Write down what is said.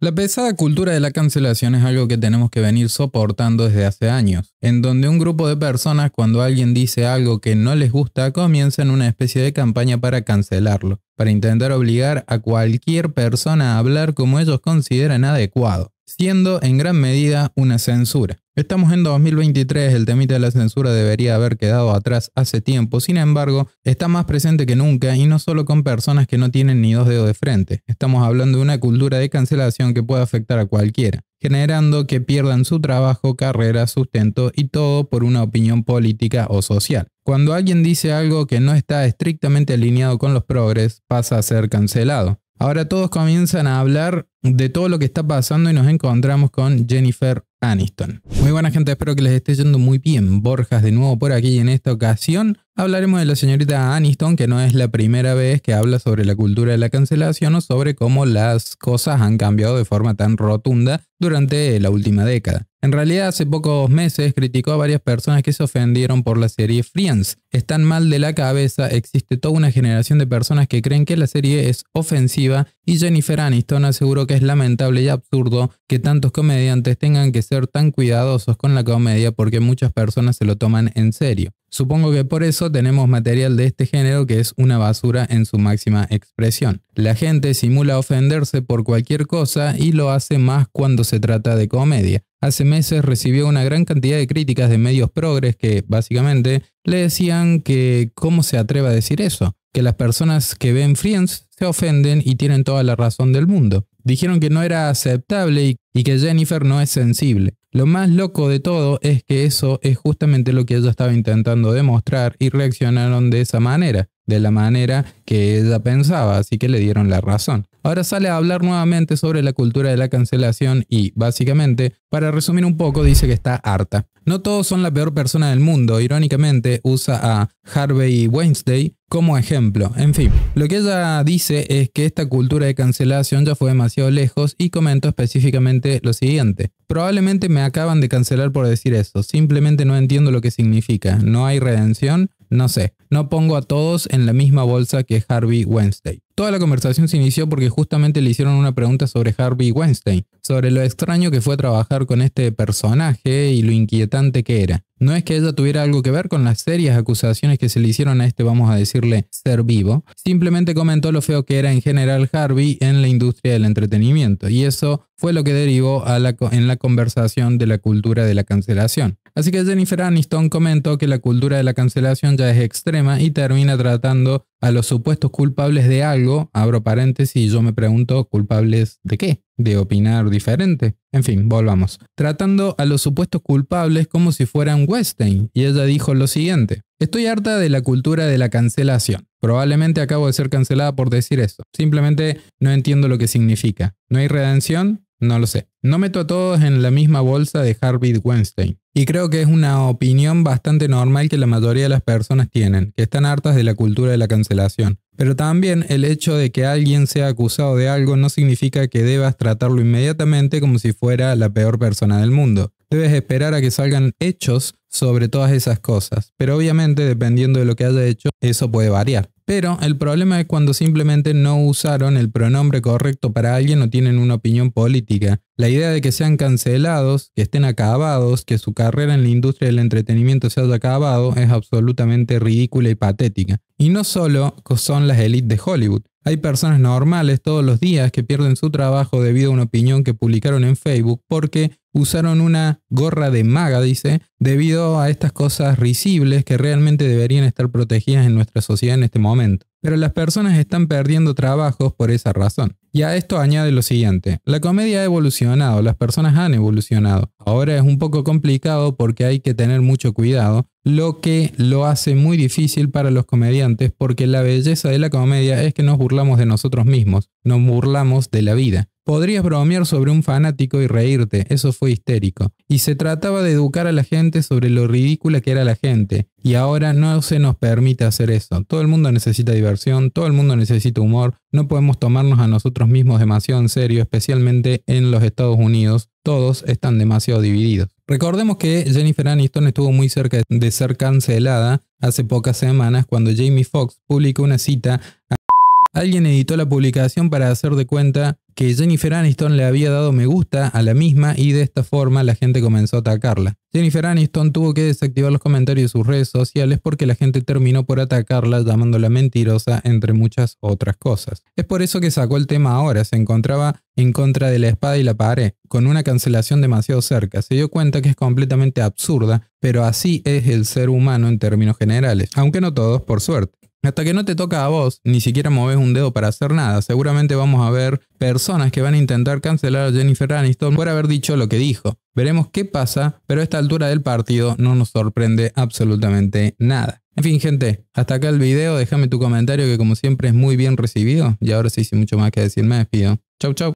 La pesada cultura de la cancelación es algo que tenemos que venir soportando desde hace años, en donde un grupo de personas cuando alguien dice algo que no les gusta comienzan una especie de campaña para cancelarlo, para intentar obligar a cualquier persona a hablar como ellos consideran adecuado siendo en gran medida una censura. Estamos en 2023, el temita de la censura debería haber quedado atrás hace tiempo, sin embargo, está más presente que nunca y no solo con personas que no tienen ni dos dedos de frente. Estamos hablando de una cultura de cancelación que puede afectar a cualquiera, generando que pierdan su trabajo, carrera, sustento y todo por una opinión política o social. Cuando alguien dice algo que no está estrictamente alineado con los progres, pasa a ser cancelado. Ahora todos comienzan a hablar de todo lo que está pasando y nos encontramos con Jennifer Aniston. Muy buena gente, espero que les esté yendo muy bien. Borjas de nuevo por aquí en esta ocasión. Hablaremos de la señorita Aniston, que no es la primera vez que habla sobre la cultura de la cancelación o sobre cómo las cosas han cambiado de forma tan rotunda durante la última década. En realidad, hace pocos meses criticó a varias personas que se ofendieron por la serie Friends. Están mal de la cabeza, existe toda una generación de personas que creen que la serie es ofensiva y Jennifer Aniston aseguró que es lamentable y absurdo que tantos comediantes tengan que ser tan cuidadosos con la comedia porque muchas personas se lo toman en serio. Supongo que por eso tenemos material de este género que es una basura en su máxima expresión. La gente simula ofenderse por cualquier cosa y lo hace más cuando se trata de comedia. Hace meses recibió una gran cantidad de críticas de medios progres que, básicamente, le decían que cómo se atreve a decir eso, que las personas que ven Friends se ofenden y tienen toda la razón del mundo. Dijeron que no era aceptable y, que Jennifer no es sensible. Lo más loco de todo es que eso es justamente lo que ella estaba intentando demostrar y reaccionaron de esa manera, de la manera que ella pensaba, así que le dieron la razón. Ahora sale a hablar nuevamente sobre la cultura de la cancelación y, básicamente, para resumir un poco, dice que está harta. No todos son la peor persona del mundo, irónicamente usa a Harvey Wednesday como ejemplo. En fin, lo que ella dice es que esta cultura de cancelación ya fue demasiado lejos y comentó específicamente lo siguiente. Probablemente me acaban de cancelar por decir eso, simplemente no entiendo lo que significa, no hay redención no sé, no pongo a todos en la misma bolsa que Harvey Weinstein. Toda la conversación se inició porque justamente le hicieron una pregunta sobre Harvey Weinstein, sobre lo extraño que fue trabajar con este personaje y lo inquietante que era. No es que ella tuviera algo que ver con las serias acusaciones que se le hicieron a este, vamos a decirle, ser vivo. Simplemente comentó lo feo que era en general Harvey en la industria del entretenimiento. Y eso fue lo que derivó en la conversación de la cultura de la cancelación. Así que Jennifer Aniston comentó que la cultura de la cancelación ya es extrema y termina tratando a los supuestos culpables de algo, abro paréntesis y yo me pregunto, ¿culpables de qué? ¿De opinar diferente? En fin, volvamos. Tratando a los supuestos culpables como si fueran Weinstein, y ella dijo lo siguiente. Estoy harta de la cultura de la cancelación. Probablemente acabo de ser cancelada por decir eso. Simplemente no entiendo lo que significa. No hay redención, no lo sé. No meto a todos en la misma bolsa de Harvey Weinstein. Y creo que es una opinión bastante normal que la mayoría de las personas tienen, que están hartas de la cultura de la cancelación. Pero también el hecho de que alguien sea acusado de algo no significa que debas tratarlo inmediatamente como si fuera la peor persona del mundo. Debes esperar a que salgan hechos sobre todas esas cosas. Pero obviamente, dependiendo de lo que haya hecho, eso puede variar. Pero el problema es cuando simplemente no usaron el pronombre correcto para alguien o tienen una opinión política. La idea de que sean cancelados, que estén acabados, que su carrera en la industria del entretenimiento se haya acabado es absolutamente ridícula y patética. Y no solo son las élites de Hollywood. Hay personas normales todos los días que pierden su trabajo debido a una opinión que publicaron en Facebook porque usaron una gorra de maga, dice, debido a estas cosas risibles que realmente deberían estar protegidas en nuestra sociedad en este momento. Pero las personas están perdiendo trabajos por esa razón. Y a esto añade lo siguiente, la comedia ha evolucionado, las personas han evolucionado. Ahora es un poco complicado porque hay que tener mucho cuidado, lo que lo hace muy difícil para los comediantes porque la belleza de la comedia es que nos burlamos de nosotros mismos, nos burlamos de la vida. Podrías bromear sobre un fanático y reírte, eso fue histérico. Y se trataba de educar a la gente sobre lo ridícula que era la gente. Y ahora no se nos permite hacer eso. Todo el mundo necesita diversión, todo el mundo necesita humor, no podemos tomarnos a nosotros mismos demasiado en serio, especialmente en los Estados Unidos. Todos están demasiado divididos. Recordemos que Jennifer Aniston estuvo muy cerca de ser cancelada hace pocas semanas cuando Jamie Foxx publicó una cita Alguien editó la publicación para hacer de cuenta que Jennifer Aniston le había dado me gusta a la misma y de esta forma la gente comenzó a atacarla. Jennifer Aniston tuvo que desactivar los comentarios de sus redes sociales porque la gente terminó por atacarla llamándola mentirosa entre muchas otras cosas. Es por eso que sacó el tema ahora, se encontraba en contra de la espada y la pared, con una cancelación demasiado cerca. Se dio cuenta que es completamente absurda, pero así es el ser humano en términos generales, aunque no todos, por suerte. Hasta que no te toca a vos, ni siquiera moves un dedo para hacer nada. Seguramente vamos a ver personas que van a intentar cancelar a Jennifer Aniston por haber dicho lo que dijo. Veremos qué pasa, pero a esta altura del partido no nos sorprende absolutamente nada. En fin, gente, hasta acá el video. Déjame tu comentario que como siempre es muy bien recibido. Y ahora sí, sin mucho más que decir, me despido. Chau, chau.